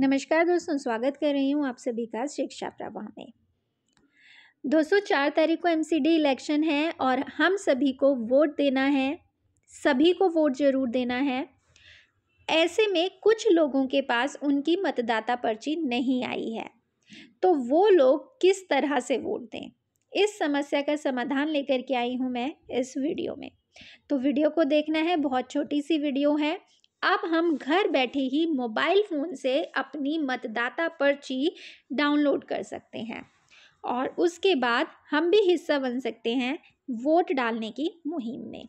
नमस्कार दोस्तों स्वागत कर रही हूँ आप सभी का शिक्षा प्रवाह में दोस्तों चार तारीख को एमसीडी इलेक्शन है और हम सभी को वोट देना है सभी को वोट जरूर देना है ऐसे में कुछ लोगों के पास उनकी मतदाता पर्ची नहीं आई है तो वो लोग किस तरह से वोट दें इस समस्या का समाधान लेकर के आई हूँ मैं इस वीडियो में तो वीडियो को देखना है बहुत छोटी सी वीडियो है अब हम घर बैठे ही मोबाइल फ़ोन से अपनी मतदाता पर्ची डाउनलोड कर सकते हैं और उसके बाद हम भी हिस्सा बन सकते हैं वोट डालने की मुहिम में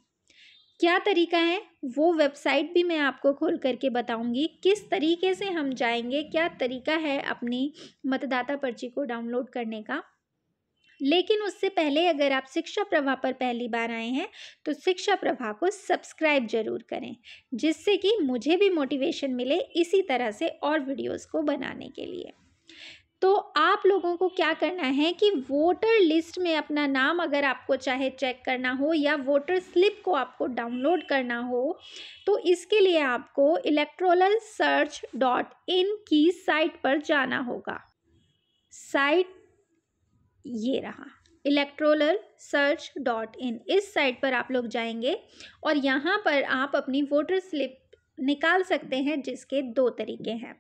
क्या तरीका है वो वेबसाइट भी मैं आपको खोल करके बताऊंगी किस तरीके से हम जाएंगे क्या तरीका है अपनी मतदाता पर्ची को डाउनलोड करने का लेकिन उससे पहले अगर आप शिक्षा प्रभा पर पहली बार आए हैं तो शिक्षा प्रभा को सब्सक्राइब जरूर करें जिससे कि मुझे भी मोटिवेशन मिले इसी तरह से और वीडियोस को बनाने के लिए तो आप लोगों को क्या करना है कि वोटर लिस्ट में अपना नाम अगर आपको चाहे चेक करना हो या वोटर स्लिप को आपको डाउनलोड करना हो तो इसके लिए आपको इलेक्ट्रोलल सर्च डॉट इन की साइट पर जाना होगा साइट ये रहा इलेक्ट्रोलर सर्च डॉट इन इस साइट पर आप लोग जाएंगे और यहाँ पर आप अपनी वोटर स्लिप निकाल सकते हैं जिसके दो तरीके हैं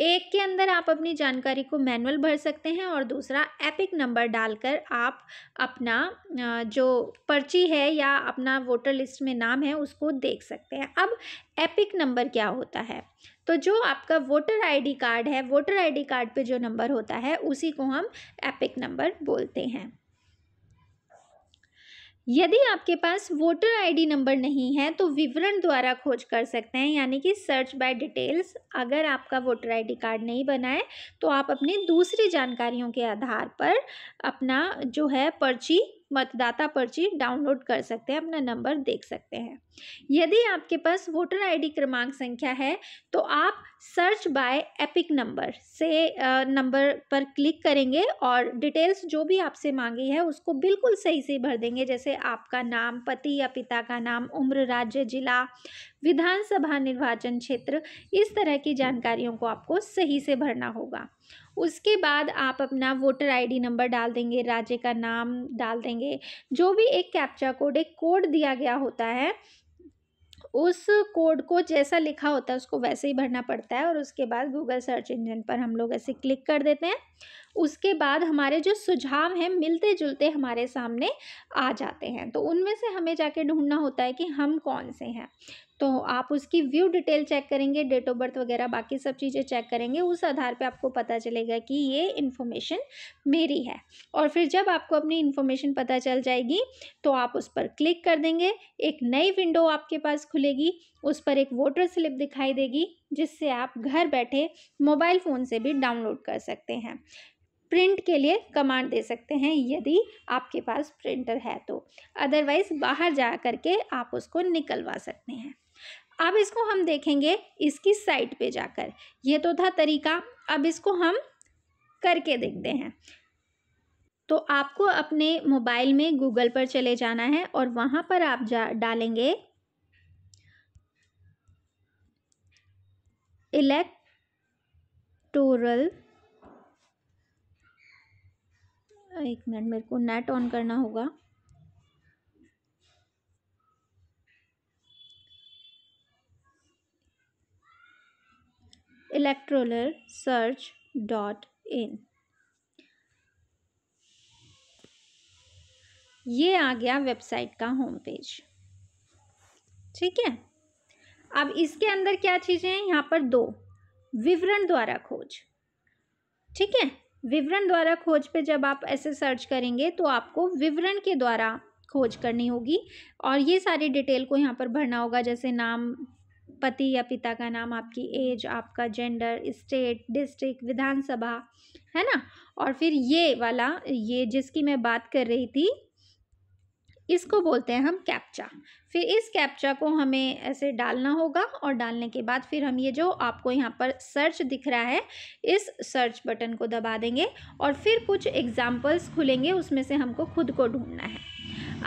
एक के अंदर आप अपनी जानकारी को मैनुअल भर सकते हैं और दूसरा एपिक नंबर डालकर आप अपना जो पर्ची है या अपना वोटर लिस्ट में नाम है उसको देख सकते हैं अब एपिक नंबर क्या होता है तो जो आपका वोटर आईडी कार्ड है वोटर आईडी कार्ड पे जो नंबर होता है उसी को हम एपिक नंबर बोलते हैं यदि आपके पास वोटर आईडी नंबर नहीं है तो विवरण द्वारा खोज कर सकते हैं यानी कि सर्च बाय डिटेल्स अगर आपका वोटर आईडी कार्ड नहीं बना है तो आप अपनी दूसरी जानकारियों के आधार पर अपना जो है पर्ची मतदाता पर्ची डाउनलोड कर सकते हैं अपना नंबर देख सकते हैं यदि आपके पास वोटर आईडी क्रमांक संख्या है तो आप सर्च बाय एपिक नंबर से नंबर पर क्लिक करेंगे और डिटेल्स जो भी आपसे मांगी है उसको बिल्कुल सही से भर देंगे जैसे आपका नाम पति या पिता का नाम उम्र राज्य जिला विधानसभा निर्वाचन क्षेत्र इस तरह की जानकारियों को आपको सही से भरना होगा उसके बाद आप अपना वोटर आईडी नंबर डाल देंगे राज्य का नाम डाल देंगे जो भी एक कैप्चा कोड एक कोड दिया गया होता है उस कोड को जैसा लिखा होता है उसको वैसे ही भरना पड़ता है और उसके बाद गूगल सर्च इंजन पर हम लोग ऐसे क्लिक कर देते हैं उसके बाद हमारे जो सुझाव हैं मिलते जुलते हमारे सामने आ जाते हैं तो उनमें से हमें जाके ढूंढना होता है कि हम कौन से हैं तो आप उसकी व्यू डिटेल चेक करेंगे डेट ऑफ बर्थ वगैरह बाकी सब चीज़ें चेक करेंगे उस आधार पे आपको पता चलेगा कि ये इन्फॉर्मेशन मेरी है और फिर जब आपको अपनी इन्फॉर्मेशन पता चल जाएगी तो आप उस पर क्लिक कर देंगे एक नई विंडो आपके पास खुलेगी उस पर एक वोटर स्लिप दिखाई देगी जिससे आप घर बैठे मोबाइल फ़ोन से भी डाउनलोड कर सकते हैं प्रिंट के लिए कमांड दे सकते हैं यदि आपके पास प्रिंटर है तो अदरवाइज बाहर जा कर के आप उसको निकलवा सकते हैं अब इसको हम देखेंगे इसकी साइट पे जाकर ये तो था तरीका अब इसको हम करके देखते हैं तो आपको अपने मोबाइल में गूगल पर चले जाना है और वहाँ पर आप जा डालेंगे इलेक्टोरल एक मिनट मेरे को नेट ऑन करना होगा इलेक्ट्रोलर सर्च डॉट इन ये आ गया वेबसाइट का होम पेज ठीक है अब इसके अंदर क्या चीज़ें हैं यहाँ पर दो विवरण द्वारा खोज ठीक है विवरण द्वारा खोज पे जब आप ऐसे सर्च करेंगे तो आपको विवरण के द्वारा खोज करनी होगी और ये सारी डिटेल को यहाँ पर भरना होगा जैसे नाम पति या पिता का नाम आपकी एज आपका जेंडर स्टेट डिस्ट्रिक्ट विधानसभा है ना और फिर ये वाला ये जिसकी मैं बात कर रही थी इसको बोलते हैं हम कैप्चा फिर इस कैप्चा को हमें ऐसे डालना होगा और डालने के बाद फिर हम ये जो आपको यहाँ पर सर्च दिख रहा है इस सर्च बटन को दबा देंगे और फिर कुछ एग्जाम्पल्स खुलेंगे उसमें से हमको खुद को ढूंढना है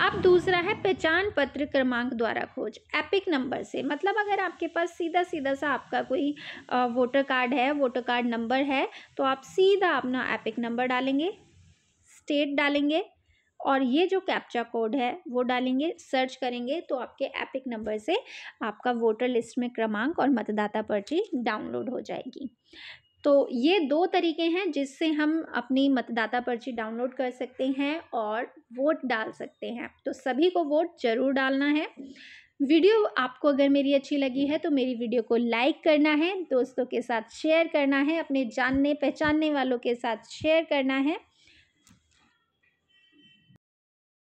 अब दूसरा है पहचान पत्र क्रमांक द्वारा खोज एपिक नंबर से मतलब अगर आपके पास सीधा सीधा सा आपका कोई वोटर कार्ड है वोटर कार्ड नंबर है तो आप सीधा अपना एपिक नंबर डालेंगे स्टेट डालेंगे और ये जो कैप्चा कोड है वो डालेंगे सर्च करेंगे तो आपके एपिक नंबर से आपका वोटर लिस्ट में क्रमांक और मतदाता पर्ची डाउनलोड हो जाएगी तो ये दो तरीके हैं जिससे हम अपनी मतदाता पर्ची डाउनलोड कर सकते हैं और वोट डाल सकते हैं तो सभी को वोट ज़रूर डालना है वीडियो आपको अगर मेरी अच्छी लगी है तो मेरी वीडियो को लाइक करना है दोस्तों के साथ शेयर करना है अपने जानने पहचानने वालों के साथ शेयर करना है